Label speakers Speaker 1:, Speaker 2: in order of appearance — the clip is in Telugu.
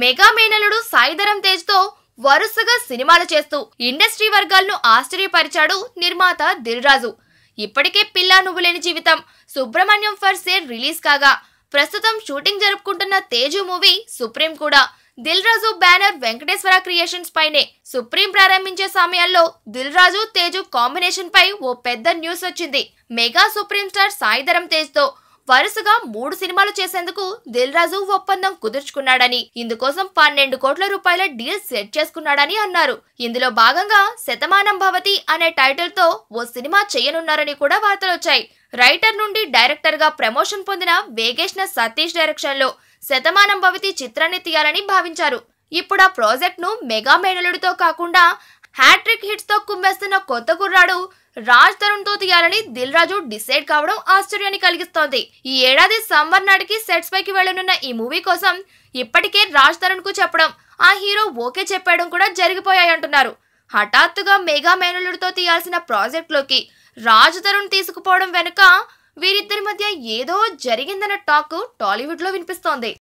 Speaker 1: మెగా మేనలుడు సాయిధరం తేజ్తో వరుసగా సినిమాలు చేస్తూ ఇండస్ట్రీ వర్గాలను ఆశ్చర్యపరిచాడు నిర్మాత దిల్రాజు ఇప్పటికే పిల్లా నువ్వులేని జీవితం సుబ్రహ్మణ్యం ఫర్ సేర్ రిలీజ్ కాగా ప్రస్తుతం షూటింగ్ జరుపుకుంటున్న తేజు మూవీ సుప్రీం కూడా దిల్ రాజు బ్యానర్ వెంకటేశ్వర క్రియేషన్స్ పైనే సుప్రీం ప్రారంభించే సమయంలో దిల్ రాజు తేజు కాంబినేషన్ పై ఓ పెద్ద న్యూస్ వచ్చింది మెగా సుప్రీం స్టార్ సాయిధరం తేజ్తో వరుసగా మూడు సినిమాలు చేసేందుకు దిల్ రాజు ఒప్పందం కుదుర్చుకున్నాడని ఇందుకోసం పన్నెండు కోట్ల రూపాయల డీల్ సెట్ చేసుకున్నాడని అన్నారు ఇందులో భాగంగా శతమానం భవతి అనే టైటిల్తో ఓ సినిమా చేయనున్నారని కూడా వార్తలొచ్చాయి రైటర్ నుండి డైరెక్టర్గా ప్రమోషన్ పొందిన వేగేష్ణ సతీష్ డైరెక్షన్లో శతమానం భవతి చిత్రాన్ని తీయాలని భావించారు ఇప్పుడు ఆ ప్రాజెక్ట్ను మెగా మేడలుడితో కాకుండా హ్యాట్రిక్ హిట్స్తో కుంబేస్తున్న కొత్త కుర్రాడు రాజ్ తరుణ్ తో తీయాలని దిల్ రాజు డిసైడ్ కావడం ఆశ్చర్యాన్ని కలిగిస్తోంది ఈ ఏడాది సమ్మర్ నాటికి సెట్స్ పైకి వెళ్లనున్న ఈ మూవీ కోసం ఇప్పటికే రాజ్ తరుణ్ కు చెప్పడం ఆ హీరో ఓకే చెప్పడం కూడా జరిగిపోయాయంటున్నారు హఠాత్తుగా మెగా మేనలుడితో తీయాల్సిన ప్రాజెక్ట్లోకి రాజ్ తరుణ్ తీసుకుపోవడం వెనుక వీరిద్దరి మధ్య ఏదో జరిగిందన్న టాక్ టాలీవుడ్లో వినిపిస్తోంది